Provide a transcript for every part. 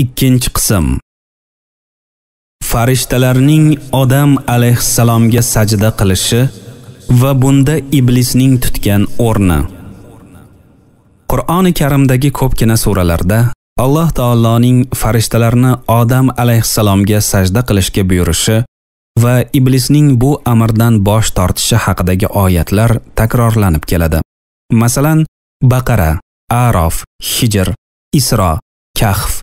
Ikkinchi qism Farishtalarning odam alayhissalomga sajda qilishi va bunda iblisning tutgan o'rni. Qur'oni Karimdagi ko'pgina suralarda Alloh taoloning farishtalarni odam alayhissalomga sajda qilishga buyurishi va iblisning bu amrdan bosh tortishi haqidagi oyatlar takrorlanib keladi. Masalan, Baqara, Arof, Hijr, Isro, Kahf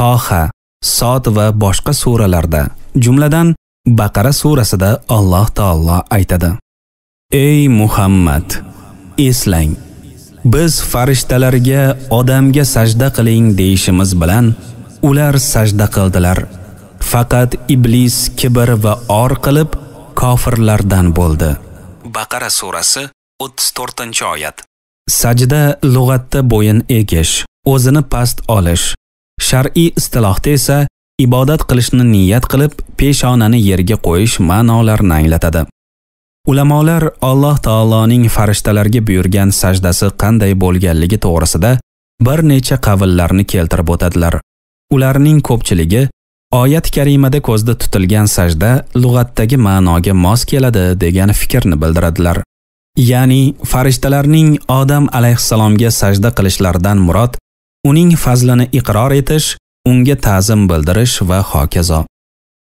Toha, Sot va boshqa suralarda, jumladan Baqara surasida Alloh taolo aytadi: Ey Muhammad, eslang, biz farishtalarga odamga sajda qiling deyishimiz bilan ular sajda qildilar. Faqat iblis kibr va or qilib kofirlardan bo'ldi. Baqara surasi 34-oyat. Sajda lug'atda bo'yin egish, o'zini past olish, Shar'iy istilohda esa ibodat qilishni niyat qilib, peshonani yerga qo'yish ma'nolarini anglatadi. Ulamolar Alloh taoloning farishtalarga buyurgan sajdasi qanday bo'lganligi to'g'risida bir necha qavllarni keltirib o'tadilar. Ularning ko'pchiligi oyat karimada ko'zda tutilgan sajda lug'atdagi ma'noga mos keladi degan fikrni bildiradilar. Ya'ni farishtalarning odam alayhissalomga sajda qilishlaridan murod uning fazlini iqror etish, unga ta'zim bildirish va hokazo.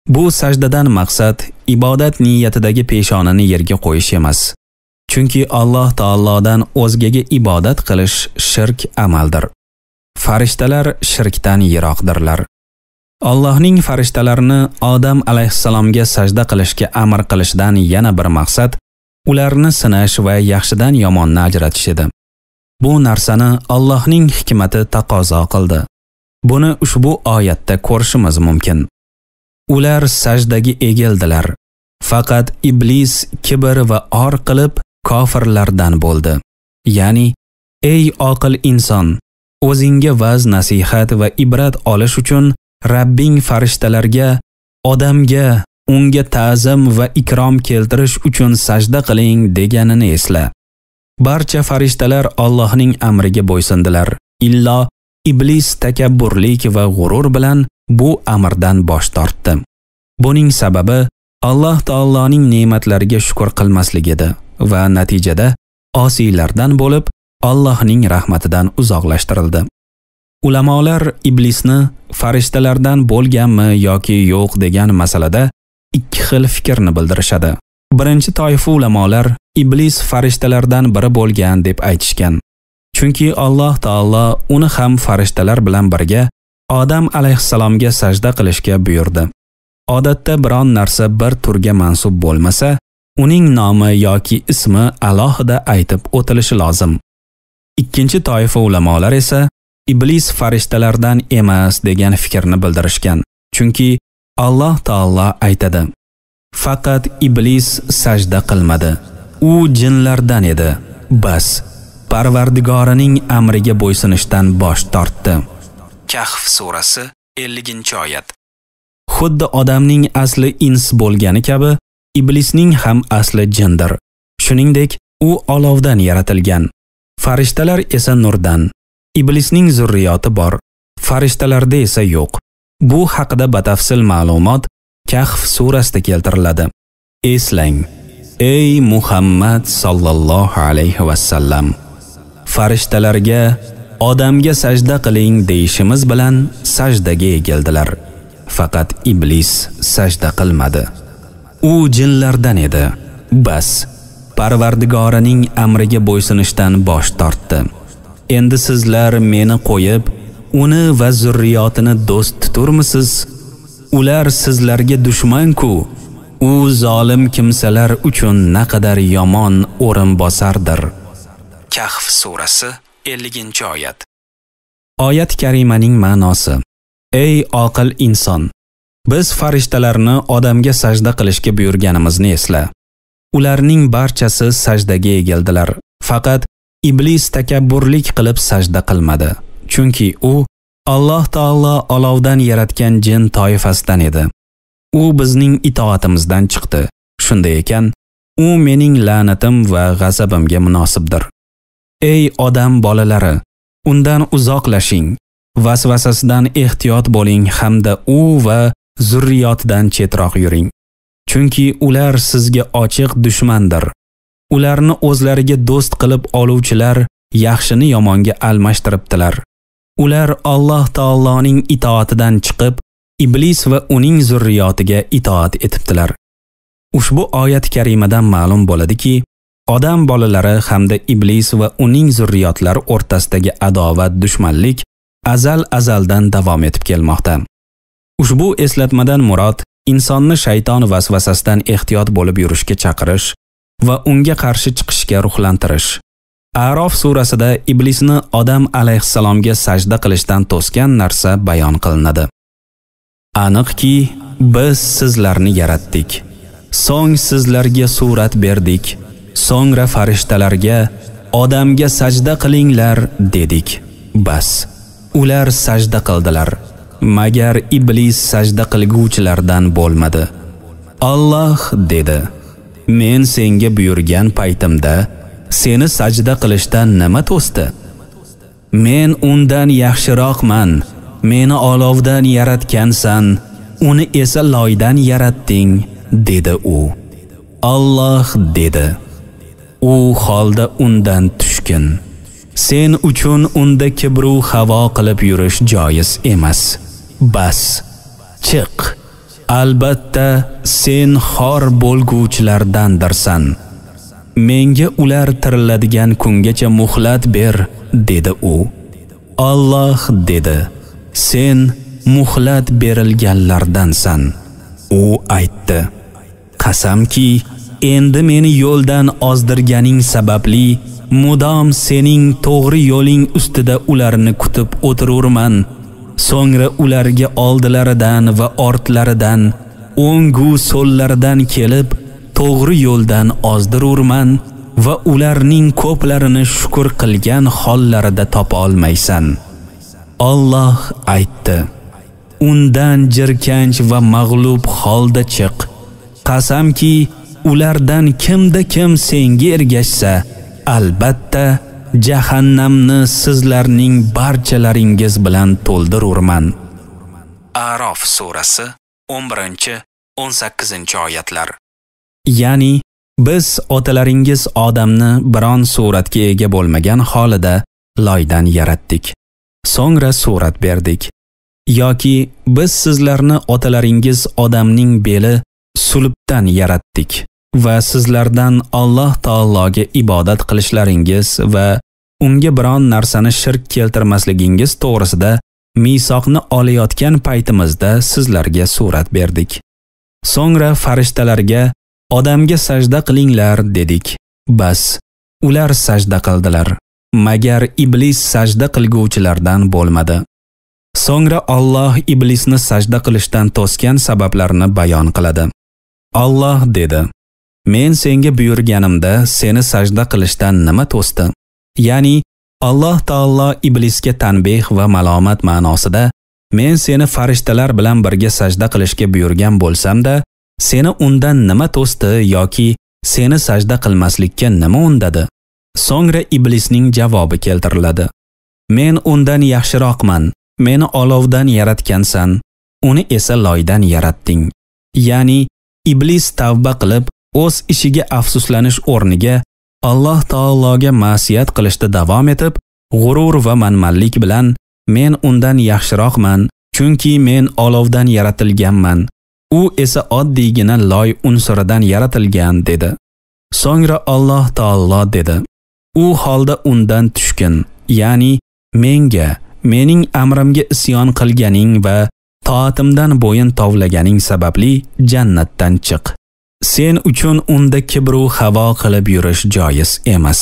Bu sajdadan maqsad ibodat niyatidagi peshonani yerga qo'yish emas. Chunki Alloh taolodan o'zgaga ibodat qilish shirk amaldir. Farishtalar shirkdan yiroqdirlar. Allohning farishtalarini Odam alayhissalomga sajda qilishga amr qilishdan yana bir maqsad ularni sinash va yaxshidan yomonni ajratish edi. Bu narsani Allohning hikmati taqozo qildi. Buni ushbu oyatda ko'rishimiz mumkin. Ular sajdaga egildilar. Faqat iblis kibr va or qilib kofirlardan bo'ldi. Ya'ni ey oqil inson, o'zingga vaz nasihat va ibrat olish uchun Rabbing farishtalarga odamga unga ta'zim va ikrom keltirish uchun sajda qiling deganini esla. barcha farishtalar Allohning amriga bo'ysundilar. Illo iblis takabburlik va g'urur bilan bu amrdan bosh tortdi. Buning sababi Alloh taoloning ne'matlariga shukr qilmaslik edi va natijada osiylardan bo'lib Allohning rahmatidan uzoqlashtirildi. Ulamolar iblisni farishtalardan bo'lganmi yoki yo'q degan masalada ikki xil fikrni bildirishadi. Birinchi toifa ulamolar iblis farishtalardan biri bo'lgan deb aytishgan. Chunki Alloh taolo uni ham farishtalar bilan birga Odam alayhissalomga sajda qilishga buyurdi. Odatda biron narsa bir turga mansub bo'lmasa, uning nomi yoki ismi alohida aytib o'tilishi lozim. Ikkinchi toifa ulamolar esa iblis farishtalardan emas degan fikrni bildirishgan. Chunki Alloh taolo aytadi: Faqat iblis sajda qilmadi. u jinlardan edi bas parvardigorining amriga bo'ysunishdan bosh tortdi kahf surasi 50 oyat xuddi odamning asli ins bo'lgani kabi iblisning ham asli jindir shuningdek u olovdan yaratilgan farishtalar esa nurdan iblisning zurriyoti bor farishtalarda esa yo'q bu haqida batafsil ma'lumot kahf surasida keltiriladi eslang ey muhammad sallallohu alayhi vasallam farishtalarga odamga sajda qiling deyishimiz bilan sajdaga egildilar faqat iblis sajda qilmadi u jinlardan edi bas parvardigorining amriga bo'ysunishdan bosh tortdi endi sizlar meni qo'yib uni va zurriyotini do'st tuturmisiz ular sizlarga dushman-ku u zolim kimsalar uchun naqadar yomon o'rin bosardir Kahf surasi 50-oyat. Oyat karimaning ma'nosi: Ey oqil inson, biz farishtalarni odamga sajda qilishga buyurganimizni esla. Ularning barchasi sajdaga egildilar, faqat iblis takabburlik qilib sajda qilmadi, chunki u Alloh taolo olovdan yaratgan jin toifasidan edi. u bizning itoatimizdan chiqdi. Shunday ekan, u mening la'natim va g'azabimga munosibdir. Ey odam bolalari, undan uzoqlashing, vasvasasidan ehtiyot bo'ling hamda u va zurriyotdan chetroq yuring. Chunki ular sizga ochiq dushmandir. Ularni o'zlariga do'st qilib oluvchilar yaxshini yomonga almashtiribdilar. Ular Alloh taoloning itoatidan chiqib, iblis va uning zurriyotiga itoat etibdilar. Ushbu oyat karimadan ma'lum bo'ladiki, odam bolalari hamda iblis va uning zurriyotlari o'rtasidagi adovat, dushmanlik azal azaldan davom etib kelmoqda. Ushbu eslatmadan murod insonni shayton vasvasasidan ehtiyot bo'lib yurishga chaqirish va unga qarshi chiqishga ruhlantirish. Arof surasida iblisni odam alayhissalomga sajda qilishdan to'sgan narsa bayon qilinadi. aniqki biz sizlarni yaratdik so'ng sizlarga surat berdik so'ngra farishtalarga odamga sajda qilinglar dedik bas ular sajda qildilar magar iblis sajda qilguvchilardan bo'lmadi alloh dedi men senga buyurgan paytimda seni sajda qilishdan nima to'sdi men undan yaxshiroqman meni olovdan yaratgansan uni esa loydan yaratding dedi u Alloh dedi u holda undan tushkin sen uchun unda kibru havo qilib yurish joiz emas bas chiq albatta sen xor bo'lguvchilardandirsan menga ular tiriladigan kungacha muhlat ber dedi u Alloh dedi sen muhlat berilganlardansan u aytdi qasamki endi meni yo'ldan ozdirganing sababli mudom sening to'g'ri yo'ling ustida ularni kutib o'tirurman so'ngra ularga oldilaridan va ortlaridan o'ngu so'llaridan kelib to'g'ri yo'ldan ozdirurman va ularning ko'plarini shukur qilgan hollarida topa olmaysan Alloh aytdi: Undan jirkanch va mag'lub holda chiq. Qasamki, ulardan kimda kim senga ergashsa, albatta jahannamni sizlarning barchalaringiz bilan to'ldirurman. Arof surasi 11-18 oyatlar. Ya'ni biz otalaringiz odamni biron suratga ega bo'lmagan holida loydan yaratdik So'ngra surat berdik. Yoki biz sizlarni otalaringiz odamning beli sulbdan yaratdik va sizlardan Alloh taologa ibodat qilishlaringiz va unga biron narsani shirk keltirmasligingiz to'g'risida misoqni olayotgan paytimizda sizlarga surat berdik. So'ngra farishtalarga odamga sajda qilinglar dedik. Bas, ular sajda qildilar. magar iblis sajda qilguvchilardan bo'lmadi. So'ngra Alloh iblisni sajda qilishdan to'sgan sabablarni bayon qiladi. Alloh dedi: "Men senga buyurganimda seni sajda qilishdan nima to'sdi?" Ya'ni Alloh taolo iblisga tanbeh va malomat ma'nosida men seni farishtalar bilan birga sajda qilishga buyurgan bo'lsam-da, seni undan nima to'sdi yoki seni sajda qilmaslikka nima undadi So'ngra iblisning javobi keltiriladi. Men undan yaxshiroqman. Meni olovdan yaratgansan, uni esa loydan yaratding. Ya'ni iblis tavba qilib, o'z ishiga afsuslanish o'rniga Alloh taologa ma'siyat qilishda davom etib, g'urur va manmanlik bilan men undan yaxshiroqman, chunki men olovdan yaratilganman. U esa oddiygina loy unsuridan yaratilgan dedi. So'ngra Alloh taolo dedi: u holda undan tushkin ya'ni menga mening amrimga isyon qilganing va toatimdan bo'yin tovlaganing sababli jannatdan chiq sen uchun unda kibru havo qilib yurish joiz emas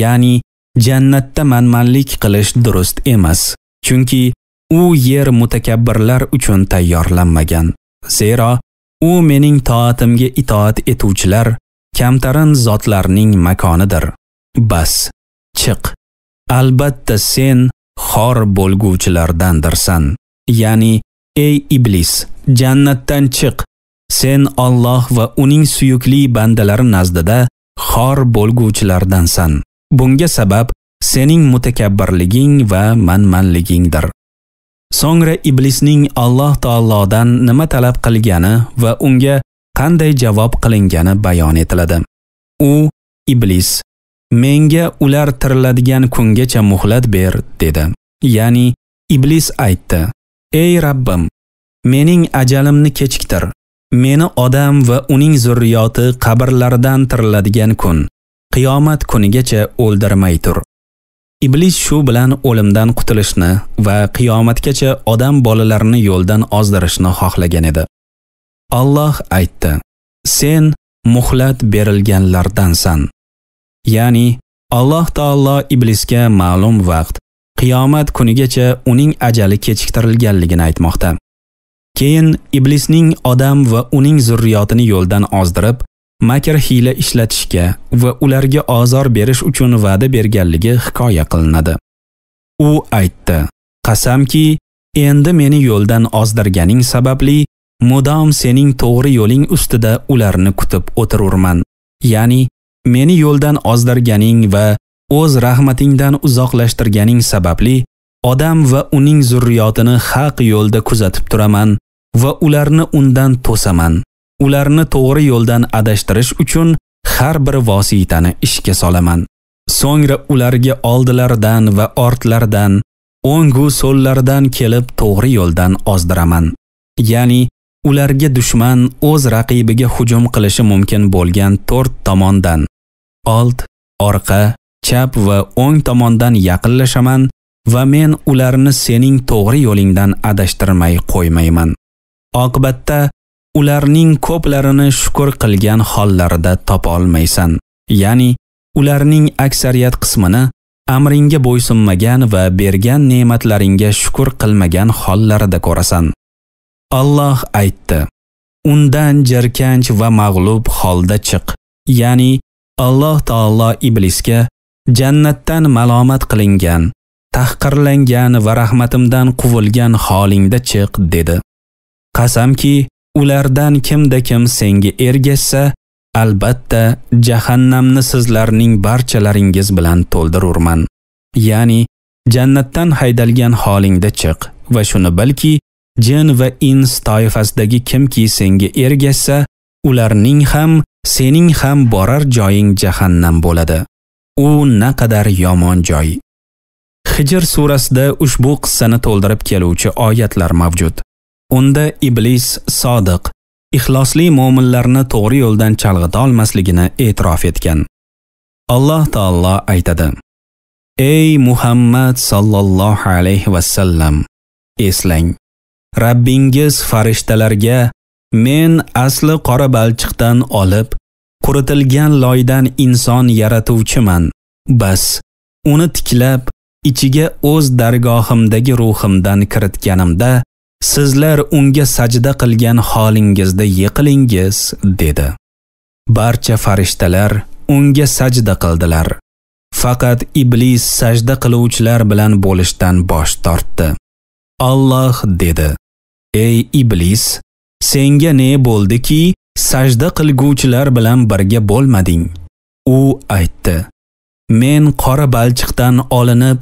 ya'ni jannatda manmanlik qilish durust emas chunki u yer mutakabbirlar uchun tayyorlanmagan zero u mening toatimga itoat etuvchilar kamtarin zotlarning makonidir Bas, chiq. Albatta sen xor bo'lguvchilardandirsan. Ya'ni ey iblis, jannatdan chiq. Sen Alloh va uning suyukli bandalari nazdida xor bo'lguvchilardansan. Bunga sabab sening mutakabbirliging va manmanligingdir. So'ngra iblisning Alloh taolodan nima talab qilgani va unga qanday javob qilingani bayon etiladi. U iblis menga ular tiriladigan kungacha muhlat ber, dedi. Ya'ni Iblis aytdi: Ey Rabbim, mening ajalimni kechiktir. Meni odam va uning zurriyoti qabrlardan tiriladigan kun, qiyomat kunigacha o'ldirmay tur. Iblis shu bilan o'limdan qutulishni va qiyomatgacha odam bolalarini yo'ldan ozdirishni xohlagan edi. Alloh aytdi: Sen muhlat berilganlardansan. Ya'ni Alloh taolo iblisga ma'lum vaqt qiyomat kunigacha uning ajali kechiktirilganligini aytmoqda. Keyin iblisning odam va uning zurriyotini yo'ldan ozdirib, makr hiyla ishlatishga va ularga ozor berish uchun va'da berganligi hikoya qilinadi. U aytdi: "Qasamki, endi meni yo'ldan ozdirganing sababli mudom sening to'g'ri yo'ling ustida ularni kutib o'tirurman." Ya'ni meni yo'ldan ozdirganing va o'z rahmatingdan uzoqlashtirganing sababli odam va uning zurriyotini haq yo'lda kuzatib turaman va ularni undan to'saman. Ularni to'g'ri yo'ldan adashtirish uchun har bir vositani ishga solaman. So'ngra ularga oldilaridan va ortlaridan, o'ngu so'llaridan kelib to'g'ri yo'ldan ozdiraman. Ya'ni ularga dushman o'z raqibiga hujum qilishi mumkin bo'lgan to'rt tomondan old, orqa, chap va o'ng tomondan yaqinlashaman va men ularni sening to'g'ri yo'lingdan adashtirmay qo'ymayman. Oqibatda ularning ko'plarini shukr qilgan hollarida topa olmaysan. Ya'ni ularning aksariyat qismini amringga bo'ysunmagan va bergan ne'matlaringa shukr qilmagan hollarida ko'rasan. Alloh aytdi: Undan jirkanch va mag'lub holda chiq, ya'ni Alloh taolo iblisga jannatdan malomat qilingan, tahqirlangan va rahmatimdan quvilgan holingda chiq dedi. Qasamki, ulardan kimda kim senga ergashsa, albatta jahannamni sizlarning barchalaringiz bilan to'ldirurman. Ya'ni jannatdan haydalgan holingda chiq va shuni bilki, jin va ins toifasidagi kimki senga ergashsa, ularning ham sening ham borar joying jahannam bo'ladi. U naqadar yomon joy. Hijr surasida ushbu qissani to'ldirib keluvchi oyatlar mavjud. Unda iblis sodiq, ixlosli mu'minlarni to'g'ri yo'ldan chalg'ita olmasligini e'tirof etgan. Alloh taolo aytadi: Ey Muhammad sallallohu alayhi va sallam, eslang. Rabbingiz farishtalarga Men asli qora balchiqdan olib, quritilgan loydan inson yaratuvchiman. Bas, uni tiklab, ichiga o'z dargohimdagi ruhimdan kiritganimda, sizlar unga sajda qilgan holingizda yiqilingiz, dedi. Barcha farishtalar unga sajda qildilar. Faqat iblis sajda qiluvchilar bilan bo'lishdan bosh tortdi. Alloh dedi: "Ey iblis, senga ne bo'ldiki sajda qilguvchilar bilan birga bo'lmading u aytdi men qora balchiqdan olinib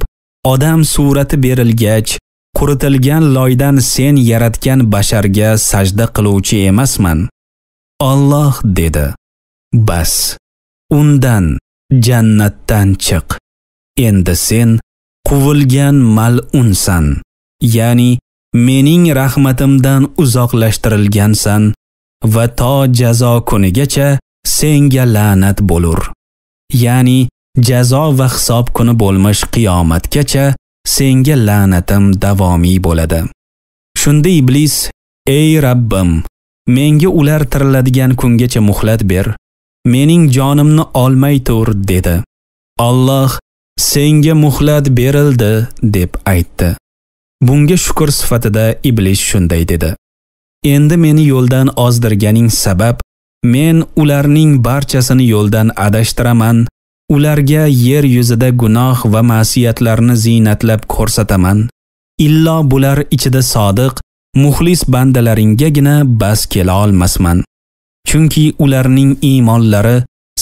odam surati berilgach quritilgan loydan sen yaratgan basharga sajda qiluvchi emasman Alloh dedi bas undan jannatdan chiq endi sen quvilgan mal'unsan ya'ni mening rahmatimdan uzoqlashtirilgansan va to jazo kunigacha senga la'nat bo'lur. Ya'ni jazo va hisob kuni bo'lmish qiyomatgacha senga la'natim davomiy bo'ladi. Shunda iblis: "Ey Rabbim, menga ular tiriladigan kungacha muhlat ber. Mening jonimni olmay tur" dedi. Alloh: "Senga muhlat berildi" deb aytdi. Bunga shukr sifatida iblis shunday dedi. Endi meni yo'ldan ozdirganing sabab men ularning barchasini yo'ldan adashtiraman, ularga yer yuzida gunoh va ma'siyatlarni zinatlab ko'rsataman. Illo bular ichida sodiq, muxlis bandalaringgagina bas kela olmasman. Chunki ularning iymonlari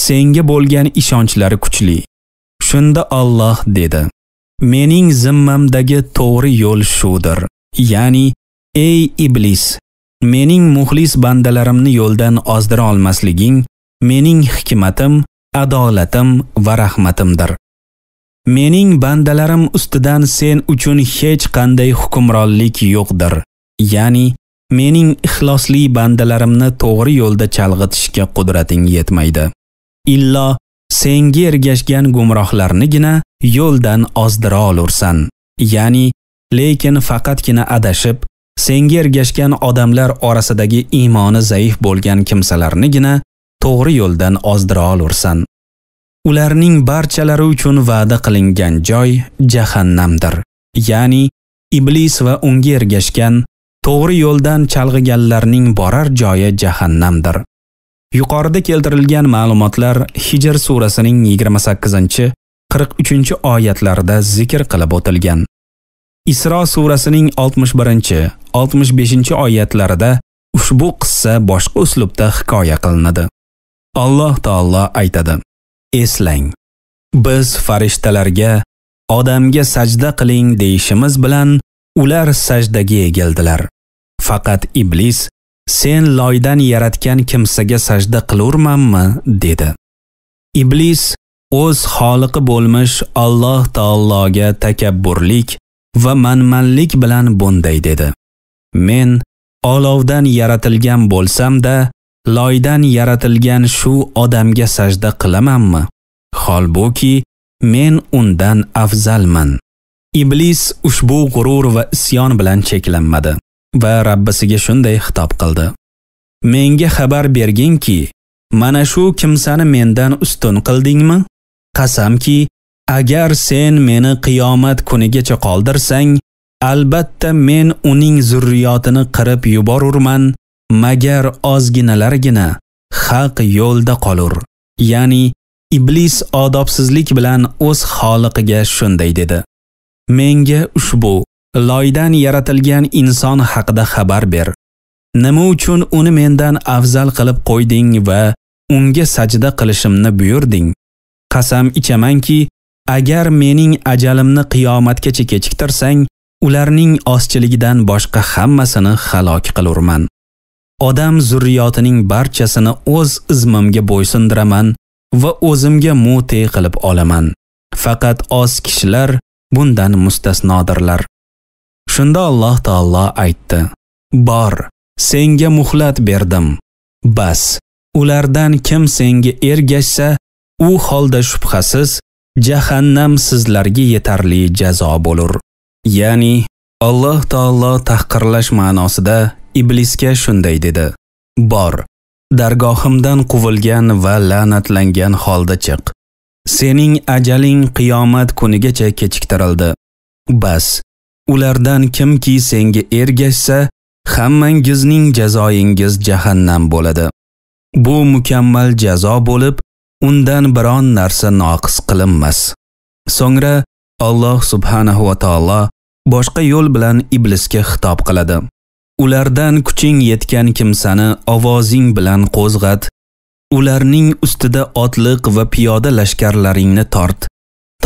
senga bo'lgan ishonchlari kuchli. Shunda Alloh dedi: mening zimmamdagi to'g'ri yo'l shudir ya'ni ey iblis mening muxlis bandalarimni yo'ldan ozdira olmasliging mening hikmatim adolatim va rahmatimdir mening bandalarim ustidan sen uchun hech qanday hukmronlik yo'qdir ya'ni mening ixlosli bandalarimni to'g'ri yo'lda chalg'itishga qudrating yetmaydi illo senga ergashgan gumrohlarnigina yo'ldan ozdira olursan. Ya'ni lekin faqatgina adashib senga ergashgan odamlar orasidagi iymoni zaif bo'lgan kimsalarnigina to'g'ri yo'ldan ozdira olursan. Ularning barchalari uchun va'da qilingan joy jahannamdir. Ya'ni iblis va unga ergashgan to'g'ri yo'ldan chalg'iganlarning borar joyi jahannamdir. Yuqorida keltirilgan ma'lumotlar Hijr surasining 28 43 oyatlarda zikr qilib o'tilgan. Isro surasining 61, 65 oyatlarida ushbu qissa boshqa uslubda hikoya qilinadi. Alloh taolo aytadi: "Eslang, biz farishtalarga odamga sajda qiling deyishimiz bilan ular sajdaga egildilar. Faqat iblis sen loydan yaratgan kimsaga sajda qilurmanmi?" dedi. Iblis o'z xoliqi bo'lmish Alloh taologa takabburlik va manmanlik bilan bunday dedi. Men olovdan yaratilgan bo'lsam-da, loydan yaratilgan shu odamga sajda qilamanmi? Holbuki men undan afzalman. Iblis ushbu g'urur va isyon bilan cheklanmadi va Rabbisiga shunday xitob qildi. Menga xabar berginki, mana shu kimsani mendan ustun qildingmi? qasamki, agar sen meni qiyomat kunigacha qoldirsang, albatta men uning zurriyotini qirib yuborurman, magar ozginalargina haq yo'lda qolur. Ya'ni iblis odobsizlik bilan o'z xoliqiga shunday dedi. Menga ushbu loydan yaratilgan inson haqida xabar ber. Nima uchun uni mendan afzal qilib qo'yding va unga sajda qilishimni buyurding? qasam ichamanki, agar mening ajalimni qiyomatgacha kechiktirsang, ularning oschiligidan boshqa hammasini halok qilurman. Odam zurriyotining barchasini o'z izmimga bo'ysundiraman va o'zimga mute qilib olaman. Faqat oz kishilar bundan mustasnodirlar. Shunda Alloh taolo aytdi: "Bor, senga muhlat berdim. Bas, ulardan kim senga ergashsa, u holda shubhasiz jahannam sizlarga yetarli jazo bo'lur ya'ni alloh taolo tahqirlash ma'nosida iblisga shunday dedi bor dargohimdan quvilgan va la'natlangan holda chiq sening ajaling qiyomat kunigacha kechiktirildi bas ulardan kimki senga ergashsa hammangizning jazoyingiz jahannam bo'ladi bu mukammal jazo bo'lib undan biron narsa noqis qilinmas so'ngra alloh subhanahu va taolo boshqa yo'l bilan iblisga xitob qiladi ulardan kuching yetgan kimsani ovozing bilan qo'zg'at ularning ustida otliq va piyoda lashkarlaringni tort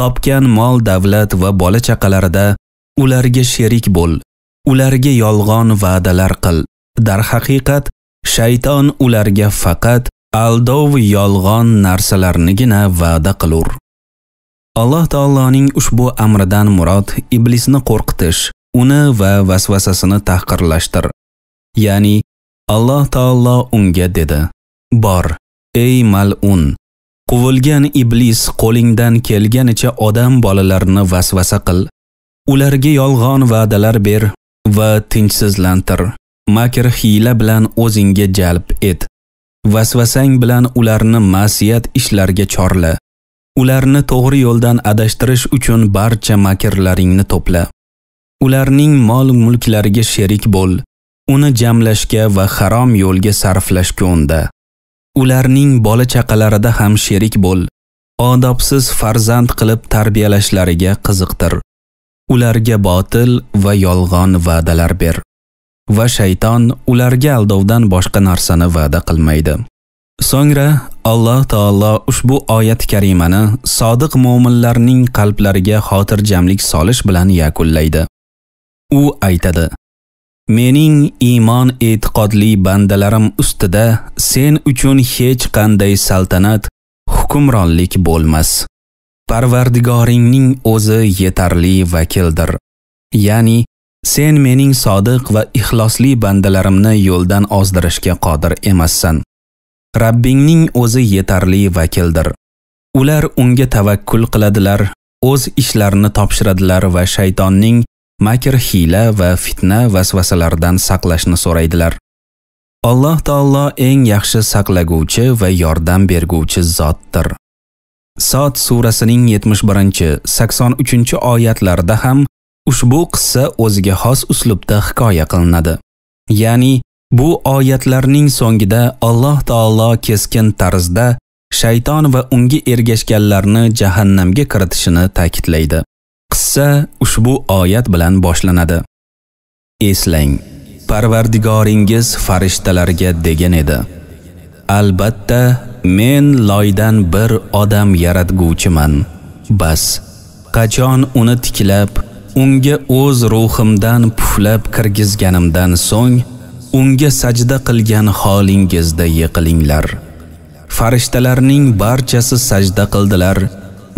topgan mol davlat va bola chaqalarida ularga sherik bo'l ularga yolg'on va'dalar qil Dar haqiqat shayton ularga faqat aldov yolg'on narsalarnigina va'da qilur alloh taoloning ushbu amridan murod iblisni qo'rqitish uni va vasvasasini tahqirlashdir ya'ni alloh taolo unga dedi bor ey mal'un quvilgan iblis qo'lingdan kelganicha odam bolalarini vasvasa qil ularga yolg'on va'dalar ber va tinchsizlantir makr hiyla bilan o'zingga jalb et vasvasang bilan ularni ma'siyat ishlarga chorla. Ularni to'g'ri yo'ldan adashtirish uchun barcha makrlaringni to'pla. Ularning mol-mulklariga sherik bo'l. Uni jamlashga va harom yo'lga sarflashga unda. Ularning bola chaqalarida ham sherik bo'l. Odobsiz farzand qilib tarbiyalashlariga qiziqtir. Ularga botil va yolg'on va'dalar ber. va shayton ularga aldovdan boshqa narsani va'da qilmaydi. So'ngra Alloh taolo ushbu oyat karimani sodiq mu'minlarning qalblariga xotirjamlik solish bilan yakunlaydi. U aytadi: Mening iymon e'tiqodli bandalarim ustida sen uchun hech qanday saltanat, hukmronlik bo'lmas. Parvardigoringning o'zi yetarli vakildir. Ya'ni sen mening sodiq va ixlosli bandalarimni yo'ldan ozdirishga qodir emassan. Rabbingning o'zi yetarli vakildir. Ular unga tavakkul qiladilar, o'z ishlarini topshiradilar va shaytonning makr hiyla va fitna vasvasalaridan saqlashni so'raydilar. Alloh taolo eng yaxshi saqlaguvchi va yordam berguvchi zotdir. Sot surasining 71-83 oyatlarida ham ushbu qissa o'ziga xos uslubda hikoya qilinadi. Ya'ni bu oyatlarning so'ngida Alloh taolo keskin tarzda shayton va unga ergashganlarni jahannamga kiritishini ta'kidlaydi. Qissa ushbu oyat bilan boshlanadi. Eslang, Parvardigoringiz farishtalarga degan edi. Albatta, men loydan bir odam yaratguvchiman. Bas, qachon uni tiklab unga o'z ruhimdan puflab kirgizganimdan so'ng unga sajda qilgan holingizda yiqilinglar farishtalarning barchasi sajda qildilar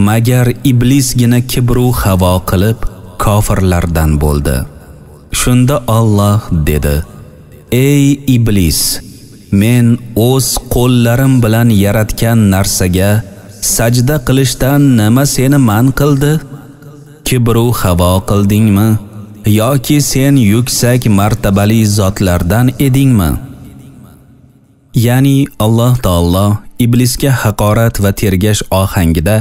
magar iblisgina kibru havo qilib kofirlardan bo'ldi shunda Alloh dedi ey iblis men o'z qo'llarim bilan yaratgan narsaga sajda qilishdan nima seni man qildi kibru havo qildingmi yoki sen yuksak martabali zotlardan edingmi ya'ni alloh taolo iblisga haqorat va tergash ohangida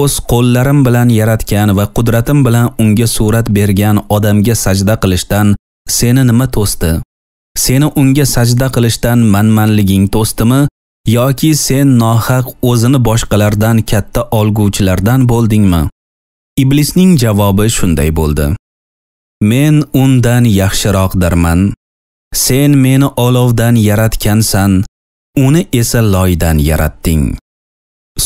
o'z qo'llarim bilan yaratgan va qudratim bilan unga surat bergan odamga sajda qilishdan seni nima to'sdi seni unga sajda qilishdan manmanliging to'sdimi yoki sen nohaq o'zini boshqalardan katta olguvchilardan bo'ldingmi Iblisning javobi shunday bo'ldi. Men undan yaxshiroqdirman. Sen meni olovdan yaratgansan, uni esa loydan yaratding.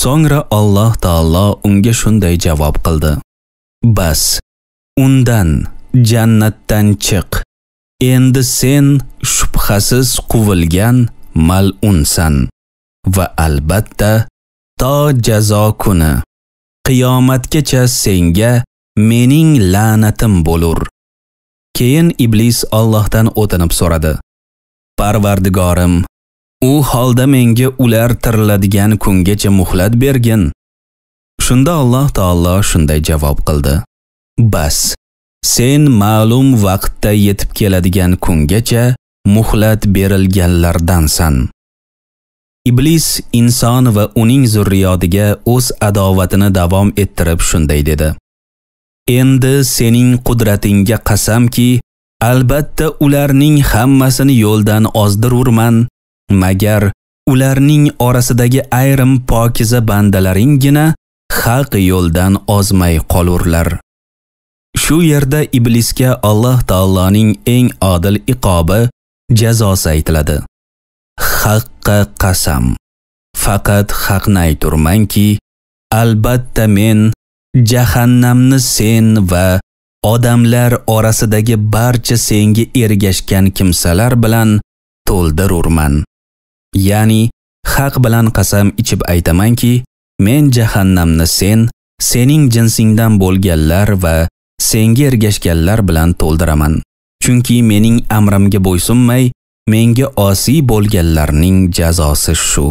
So'ngra Alloh taolo unga shunday javob qildi. Bas, undan jannatdan chiq. Endi sen shubhasiz quvilgan mal'unsan va albatta to jazo kuni qiyomatgacha senga mening la'natim bo'lur keyin iblis Allohdan o'tinib so'radi parvardigorim u holda menga ular tiriladigan kungacha muhlat bergin shunda alloh taolo shunday javob qildi bas sen ma'lum vaqtda yetib keladigan kungacha muhlat berilganlardansan iblis inson va uning zurriyodiga o'z adovatini davom ettirib shunday dedi endi sening qudratingga qasamki albatta ularning hammasini yo'ldan ozdirurman magar ularning orasidagi ayrim pokiza bandalaringgina xalq yo'ldan ozmay qolurlar shu yerda iblisga alloh taoloning eng odil iqobi jazosi aytiladi haqqa qasam faqat haqni ayturmanki albatta men jahannamni sen va odamlar orasidagi barcha senga ergashgan kimsalar bilan to'ldirurman ya'ni haq bilan qasam ichib aytamanki men jahannamni sen sening jinsingdan bo'lganlar va senga ergashganlar bilan to'ldiraman chunki mening amrimga bo'ysunmay menga osiy bo'lganlarning jazosi shu